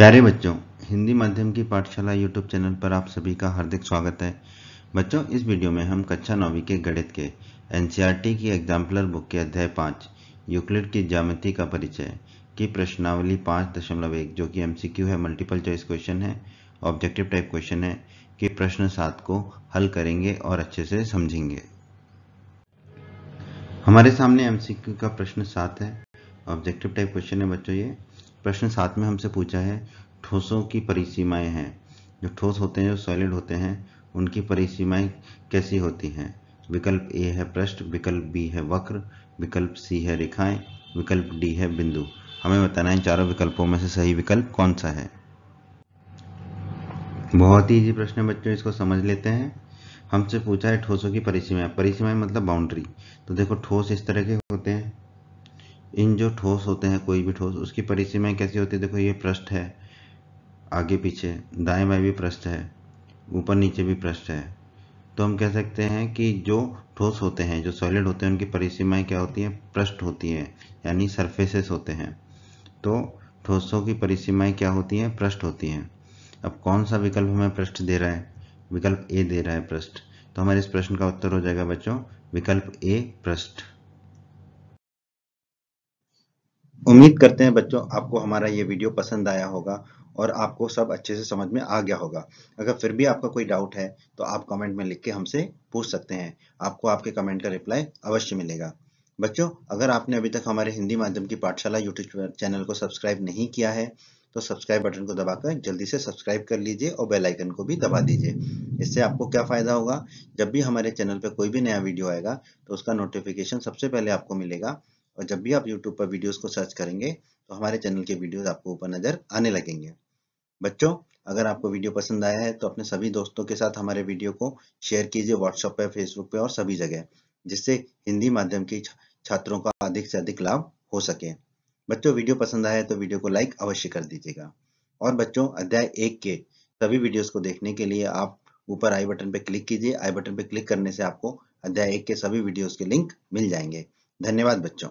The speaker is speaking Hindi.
प्यारे बच्चों हिंदी माध्यम की पाठशाला यूट्यूब चैनल पर आप सभी का हार्दिक स्वागत है बच्चों इस वीडियो में हम कक्षा नौवीं के गणित के एनसीईआरटी की एग्जाम्पलर बुक के अध्याय पाँच यूक्लिड की ज्यामिति का परिचय की प्रश्नावली पाँच दशमलव एक जो कि एमसीक्यू है मल्टीपल चॉइस क्वेश्चन है ऑब्जेक्टिव टाइप क्वेश्चन है कि प्रश्न सात को हल करेंगे और अच्छे से समझेंगे हमारे सामने एम का प्रश्न सात है ऑब्जेक्टिव टाइप क्वेश्चन है बच्चों ये प्रश्न सात में हमसे पूछा है ठोसों की परिसीमाएँ हैं जो ठोस होते हैं जो सॉलिड होते हैं उनकी परिसीमाएँ कैसी होती हैं विकल्प ए है पृष्ठ विकल्प बी है वक्र विकल्प सी है रेखाएं विकल्प डी है बिंदु हमें बताना है चारों विकल्पों में से सही विकल्प कौन सा है बहुत ही ईजी प्रश्न है बच्चों इसको समझ लेते हैं हमसे पूछा है ठोसों की परिसीमाएं परिसीमाएं मतलब बाउंड्री तो देखो ठोस इस तरह के होते हैं इन जो ठोस होते हैं कोई भी ठोस उसकी परिसीमाएँ कैसी होती है देखो ये पृष्ठ है आगे पीछे दाएं बाएं भी पृष्ठ है ऊपर नीचे भी पृष्ठ है तो हम कह सकते हैं कि जो ठोस होते हैं जो सॉलिड होते हैं उनकी परिसीमाएँ क्या होती हैं पृष्ठ होती है यानी सरफेसेस होते हैं तो ठोसों की परिसीमाएँ क्या होती हैं पृष्ठ होती हैं अब कौन सा विकल्प हमें पृष्ठ दे रहा है विकल्प ए दे रहा है पृष्ठ तो हमारे इस प्रश्न का उत्तर हो जाएगा बच्चों विकल्प ए पृष्ठ उम्मीद करते हैं बच्चों आपको हमारा ये वीडियो पसंद आया होगा और आपको सब अच्छे से समझ में आ गया होगा अगर फिर भी आपका कोई डाउट है तो आप कमेंट में लिख के हमसे पूछ सकते हैं आपको आपके कमेंट का रिप्लाई अवश्य मिलेगा बच्चों अगर आपने अभी तक हमारे हिंदी माध्यम की पाठशाला यूट्यूब चैनल को सब्सक्राइब नहीं किया है तो सब्सक्राइब बटन को दबाकर जल्दी से सब्सक्राइब कर लीजिए और बेल आइकन को भी दबा दीजिए इससे आपको क्या फ़ायदा होगा जब भी हमारे चैनल पर कोई भी नया वीडियो आएगा तो उसका नोटिफिकेशन सबसे पहले आपको मिलेगा और जब भी आप यूट्यूब पर वीडियोस को सर्च करेंगे तो हमारे चैनल के वीडियोस आपको ऊपर नज़र आने लगेंगे बच्चों अगर आपको वीडियो पसंद आया है तो अपने सभी दोस्तों के साथ हमारे वीडियो को शेयर कीजिए व्हाट्सएप पे फेसबुक पे और सभी जगह जिससे हिंदी माध्यम के छात्रों का अधिक से अधिक लाभ हो सके बच्चों वीडियो पसंद आया है तो वीडियो को लाइक अवश्य कर दीजिएगा और बच्चों अध्याय एक के सभी वीडियोस को देखने के लिए आप ऊपर आई बटन पर क्लिक कीजिए आई बटन पर क्लिक करने से आपको अध्याय एक के सभी वीडियोस के लिंक मिल जाएंगे धन्यवाद बच्चों